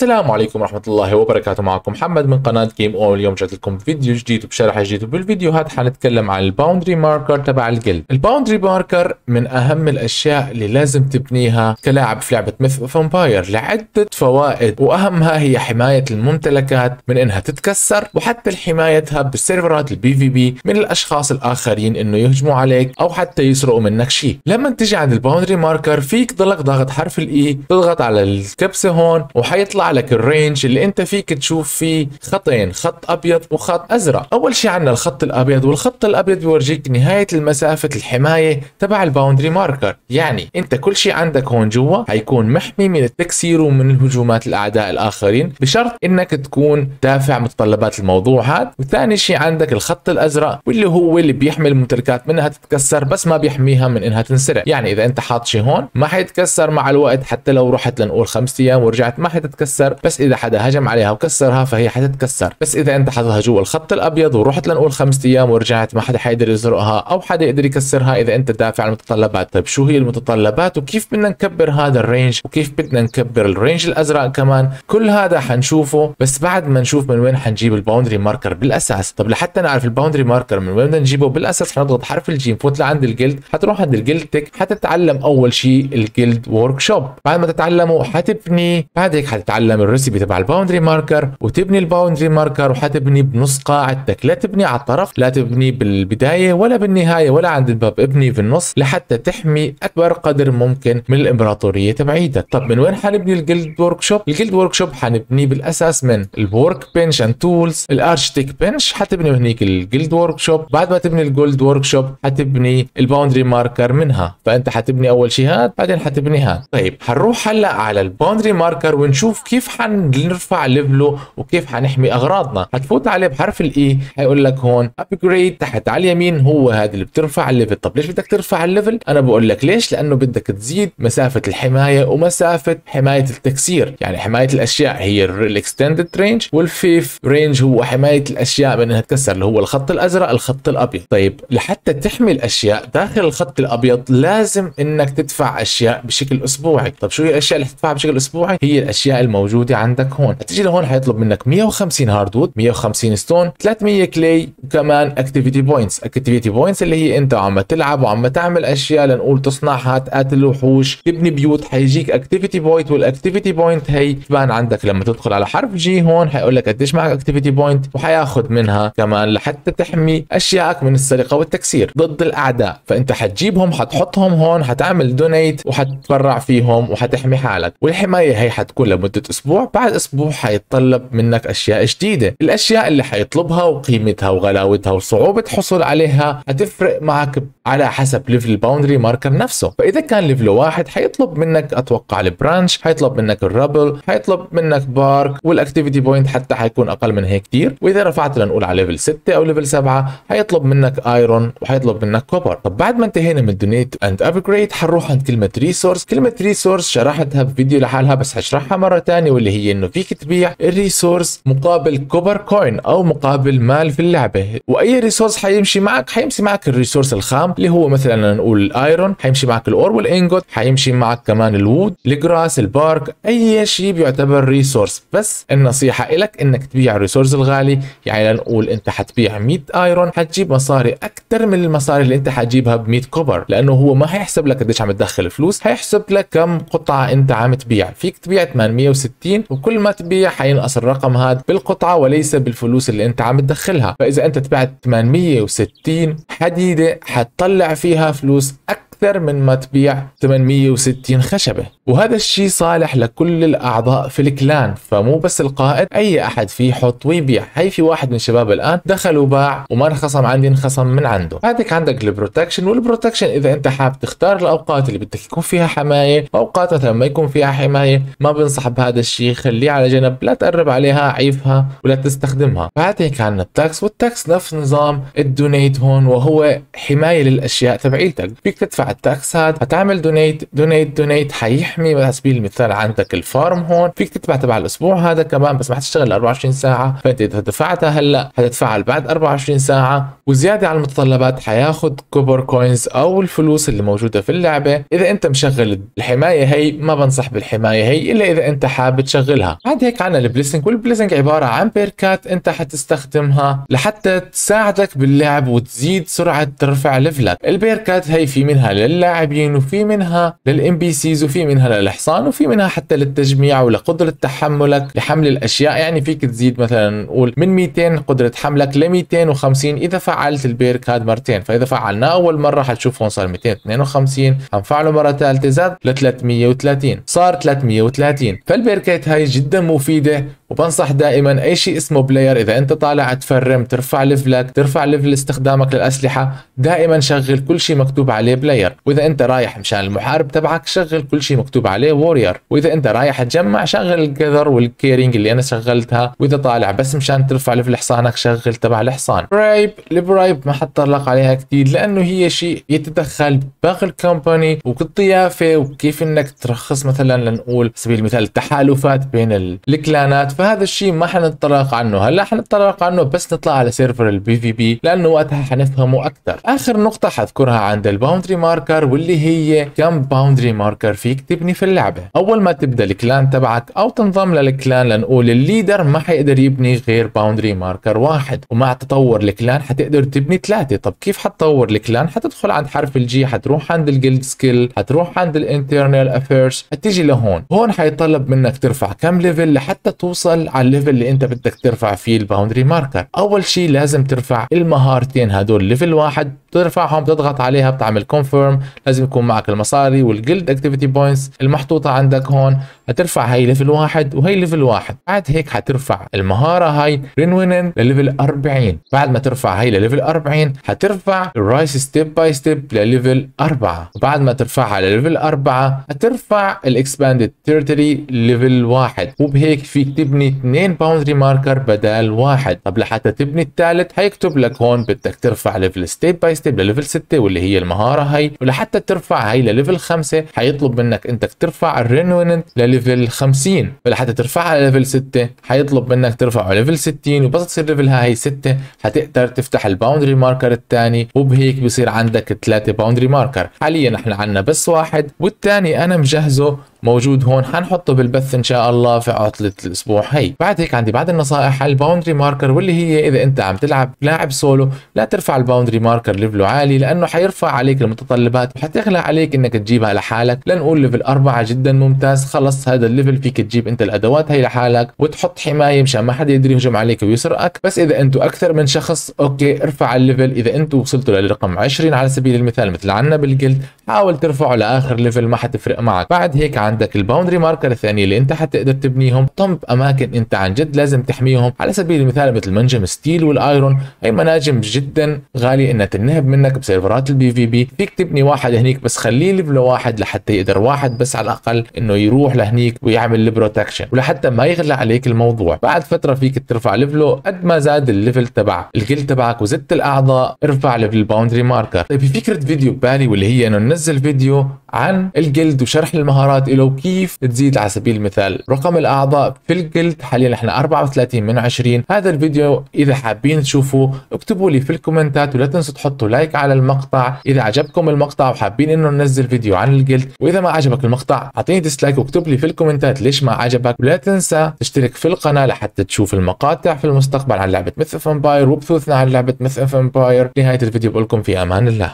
السلام عليكم ورحمة الله وبركاته معكم محمد من قناة جيم او اليوم جات لكم فيديو جديد وبشرح جديد وبالفيديوهات حنتكلم عن الباوندري ماركر تبع القلب الباوندري ماركر من اهم الاشياء اللي لازم تبنيها كلاعب في لعبة مث اوف لعدة فوائد واهمها هي حماية الممتلكات من انها تتكسر وحتى حمايتها بالسيرفرات البي في بي من الاشخاص الاخرين انه يهجموا عليك او حتى يسرقوا منك شيء لما تجي عند الباوندري ماركر فيك تضلك ضاغط حرف الاي e، تضغط على الكبسة هون وحيطلع لك الرينج اللي انت فيك تشوف فيه خطين خط ابيض وخط ازرق اول شيء عندنا الخط الابيض والخط الابيض بيورجيك نهايه المسافه الحمايه تبع الباوندري ماركر يعني انت كل شيء عندك هون جوا حيكون محمي من التكسير ومن الهجومات الاعداء الاخرين بشرط انك تكون دافع متطلبات الموضوع هذا وثاني شيء عندك الخط الازرق واللي هو اللي بيحمي الممتلكات منها تتكسر بس ما بيحميها من انها تنسرق يعني اذا انت حاط شيء هون ما حيتكسر مع الوقت حتى لو رحت لنقول خمس ايام ورجعت ما حتتكسر تتكسر بس اذا حدا هجم عليها وكسرها فهي حتتكسر بس اذا انت حطها جوا الخط الابيض ورحت لنقول خمسة ايام ورجعت ما حدا حيقدر يزرقها او حدا يقدر يكسرها اذا انت دافع عن المتطلبات طيب شو هي المتطلبات وكيف بدنا نكبر هذا الرينج وكيف بدنا نكبر الرينج الازرق كمان كل هذا حنشوفه بس بعد ما نشوف من وين حنجيب الباوندري ماركر بالاساس طب لحتى نعرف الباوندري ماركر من وين بدنا نجيبه بالاساس حنضغط حرف الجيم فوت لعند الجلد حتروح عند الجلد تك حتتعلم اول شيء الجلد ورك شوب بعد ما تتعلمه حتبني بعد هيك حتتعلم تتعلم الريسبي تبع الباوندري ماركر وتبني الباوندري ماركر وحتبني بنص قاعدتك لا تبني على الطرف لا تبني بالبدايه ولا بالنهايه ولا عند الباب ابني في النص لحتى تحمي اكبر قدر ممكن من الامبراطوريه تبعيتك طب من وين حنبني الجلد ورك شوب الجلد ورك شوب حنبنيه بالاساس من الورك بنش اند تولز الارشتيك بنش حتبني هنيك الجلد ورك شوب بعد ما تبني الجولد ورك شوب حتبني الباوندري ماركر منها فانت حتبني اول شيء هاد بعدين حتبني هاد طيب حنروح هلا على الباوندري ماركر ونشوف كيف كيف حنرفع ليفله وكيف حنحمي اغراضنا حتفوت عليه بحرف الاي e، حيقول لك هون ابجريد تحت على اليمين هو هذا اللي بترفع الليفل طب ليش بدك ترفع الليفل انا بقول لك ليش لانه بدك تزيد مسافه الحمايه ومسافه حمايه التكسير يعني حمايه الاشياء هي الاكستندد رينج والفيف رينج هو حمايه الاشياء من انها تكسر اللي هو الخط الازرق الخط الابيض طيب لحتى تحمي الاشياء داخل الخط الابيض لازم انك تدفع اشياء بشكل اسبوعي طب شو هي الاشياء اللي تدفعها بشكل اسبوعي هي الاشياء الموجوده موجوده عندك هون هتيجي لهون حيطلب منك 150 هاردوود 150 ستون 300 كلي وكمان اكتيفيتي بوينتس اكتيفيتي بوينتس اللي هي انت عم تلعب وعم تعمل اشياء لنقول تصنعها تقاتل وحوش تبني بيوت حيجيك اكتيفيتي بوينت والاكتيفيتي بوينت هي تبان عندك لما تدخل على حرف جي هون حيقول لك قديش معك اكتيفيتي بوينت وحياخذ منها كمان لحتى تحمي اشيائك من السرقه والتكسير ضد الاعداء فانت حتجيبهم حتحطهم هون حتعمل دونيت وحتتبرع فيهم وحتحمي حالك والحمايه هي حتكون لمده اسبوع بعد اسبوع حيتطلب منك اشياء جديده الاشياء اللي حيطلبها وقيمتها وغلاوتها وصعوبه حصول عليها هتفرق معك على حسب ليفل الباوندري ماركر نفسه فاذا كان ليفل واحد حيطلب منك اتوقع البرانش حيطلب منك الربل حيطلب منك بارك والاكتيفيتي بوينت حتى حيكون اقل من هيك كتير واذا رفعت لنقول على ليفل 6 او ليفل 7 حيطلب منك ايرون وحيطلب منك كوبر طب بعد ما انتهينا من دونيت اند ابجريد حنروح عند كلمه ريسورس كلمه ريسورس شرحتها بفيديو لحالها بس حشرحها مره تانية. الثاني واللي هي انه فيك تبيع الريسورس مقابل كوبر كوين او مقابل مال في اللعبه واي ريسورس حيمشي معك حيمشي معك الريسورس الخام اللي هو مثلا نقول الايرون حيمشي معك الاور والانجوت حيمشي معك كمان الوود الجراس البارك اي شيء بيعتبر ريسورس بس النصيحه لك انك تبيع الريسورس الغالي يعني لنقول انت حتبيع 100 ايرون حتجيب مصاري اكثر من المصاري اللي انت حتجيبها ب 100 كوبر لانه هو ما حيحسب لك قديش عم تدخل فلوس حيحسب لك كم قطعه انت عم تبيع فيك تبيع 860 60 وكل ما تبيع حينقص الرقم هذا بالقطعه وليس بالفلوس اللي انت عم تدخلها فاذا انت تبعت 860 حديده حتطلع فيها فلوس اكثر أكثر من ما تبيع 860 خشبة وهذا الشيء صالح لكل الأعضاء في الكلان فمو بس القائد أي أحد فيه حط ويبيع هي في واحد من الشباب الآن دخل وباع وما انخصم عندي انخصم من عنده هذيك عندك البروتكشن والبروتكشن إذا أنت حاب تختار الأوقات اللي بدك يكون فيها حماية اوقات مثلا ما يكون فيها حماية ما بنصح بهذا الشيء خليه على جنب لا تقرب عليها عيفها ولا تستخدمها فهذيك عندنا التاكس والتاكس نفس نظام الدونيت هون وهو حماية للأشياء تبعيتك فيك تدفع التاكس هاد هتعمل دونيت دونيت دونيت حيحمي على سبيل المثال عندك الفارم هون فيك تتبع تبع الاسبوع هذا كمان بس ما حتشتغل 24 ساعه فانت اذا دفعتها هلا حتتفعل بعد 24 ساعه وزياده على المتطلبات حياخد كوبر كوينز او الفلوس اللي موجوده في اللعبه اذا انت مشغل الحمايه هي ما بنصح بالحمايه هي الا اذا انت حابب تشغلها بعد هيك عنا البليسنج والبليسنج عباره عن بيركات انت حتستخدمها لحتى تساعدك باللعب وتزيد سرعه ترفع ليفلك البيركات هي في منها للاعبين وفي منها للام بي سيز وفي منها للحصان وفي منها حتى للتجميع ولقدره تحملك لحمل الاشياء يعني فيك تزيد مثلا نقول من 200 قدره حملك ل 250 اذا فعلت البيرك مرتين فاذا فعلناه اول مره حتشوف هون صار 252 حنفعله مره ثالثه زاد ل 330 صار 330 فالبيركات هاي جدا مفيده وبنصح دائما اي شيء اسمه بلاير اذا انت طالع تفرم ترفع ليفلك ترفع ليفل استخدامك للاسلحه دائما شغل كل شيء مكتوب عليه بلاير واذا انت رايح مشان المحارب تبعك شغل كل شيء مكتوب عليه وورير واذا انت رايح تجمع شغل الجذر والكيرينج اللي انا شغلتها واذا طالع بس مشان ترفع ليفل حصانك شغل تبع الحصان برايب البرايب ما حتطرق عليها كثير لانه هي شيء يتدخل باقي الكومباني وكالضيافه وكيف انك ترخص مثلا لنقول سبيل المثال التحالفات بين الكلانات فهذا الشيء ما حنتطرق عنه هلا حنتطرق عنه بس نطلع على سيرفر البي في بي لانه وقتها حنفهمه اكثر اخر نقطه حذكرها عند الباوندري ماركر واللي هي كم باوندري ماركر فيك تبني في اللعبه اول ما تبدا الكلان تبعك او تنضم للكلان لنقول الليدر ما حيقدر يبني غير باوندري ماركر واحد ومع تطور الكلان حتقدر تبني ثلاثه طب كيف حتطور الكلان حتدخل عند حرف الجي حتروح عند الجلد سكيل حتروح عند الانترنال افيرس حتيجي لهون هون حيطلب منك ترفع كم ليفل لحتى توصل توصل على الليفل اللي انت بدك ترفع فيه الباوندري ماركر اول شيء لازم ترفع المهارتين هدول ليفل واحد بترفعهم بتضغط عليها بتعمل كونفيرم لازم يكون معك المصاري والجلد اكتيفيتي بوينتس المحطوطه عندك هون هترفع هي ليفل واحد وهي ليفل واحد بعد هيك حترفع المهاره هاي رينوينن لليفل 40 بعد ما ترفع هي لليفل 40 حترفع الرايس ستيب باي ستيب لليفل 4 وبعد ما ترفعها لليفل 4 حترفع الاكسباندد تيرتري ليفل واحد وبهيك فيك تبني تبني اثنين باوندري ماركر بدل واحد طب لحتى تبني الثالث هيكتب لك هون بدك ترفع ليفل ستيب باي ستيب لليفل 6 واللي هي المهاره هي ولحتى ترفع هي لليفل 5 حيطلب منك انك ترفع الرينوينت لليفل 50 فلحتى ترفعها لليفل 6 حيطلب منك ترفعه ليفل 60 وبس تصير ليفلها هي 6 حتقدر تفتح الباوندري ماركر الثاني وبهيك بصير عندك ثلاثه باوندري ماركر حاليا احنا عندنا بس واحد والثاني انا مجهزه موجود هون حنحطه بالبث ان شاء الله في عطله الاسبوع هي بعد هيك عندي بعد النصائح على الباوندري ماركر واللي هي اذا انت عم تلعب لاعب سولو لا ترفع الباوندري ماركر ليفله عالي لانه حيرفع عليك المتطلبات وحتغلى عليك انك تجيبها لحالك لنقول ليفل أربعة جدا ممتاز خلص هذا الليفل فيك تجيب انت الادوات هي لحالك وتحط حمايه مشان ما حدا يقدر يهجم عليك ويسرقك بس اذا انتم اكثر من شخص اوكي ارفع الليفل اذا انتو وصلتوا للرقم 20 على سبيل المثال مثل عنا بالجلد حاول ترفعه لاخر ليفل ما حتفرق معك بعد هيك عن عندك الباوندري ماركر الثانيه اللي انت حتقدر تبنيهم طم اماكن انت عن جد لازم تحميهم على سبيل المثال مثل منجم ستيل والايرون هي مناجم جدا غاليه انها تنهب منك بسيرفرات البي في بي فيك تبني واحد هنيك بس خليه ليفل واحد لحتى يقدر واحد بس على الاقل انه يروح لهنيك ويعمل البروتكشن ولحتى ما يغلى عليك الموضوع بعد فتره فيك ترفع ليفله قد ما زاد الليفل تبع الجلد تبعك وزدت الاعضاء ارفع ليفل الباوندري ماركر طيب في فكره فيديو ببالي واللي هي انه ننزل فيديو عن الجلد وشرح المهارات له كيلو كيف تزيد على سبيل المثال رقم الاعضاء في الجلد حاليا احنا 34 من 20 هذا الفيديو اذا حابين تشوفوه اكتبوا لي في الكومنتات ولا تنسوا تحطوا لايك على المقطع اذا عجبكم المقطع وحابين انه ننزل فيديو عن الجلد واذا ما عجبك المقطع اعطيني ديسلايك واكتب لي في الكومنتات ليش ما عجبك ولا تنسى تشترك في القناه لحتى تشوف المقاطع في المستقبل عن لعبه مثل امباير وبثوثنا عن لعبه مثل امباير نهايه الفيديو بقول لكم في امان الله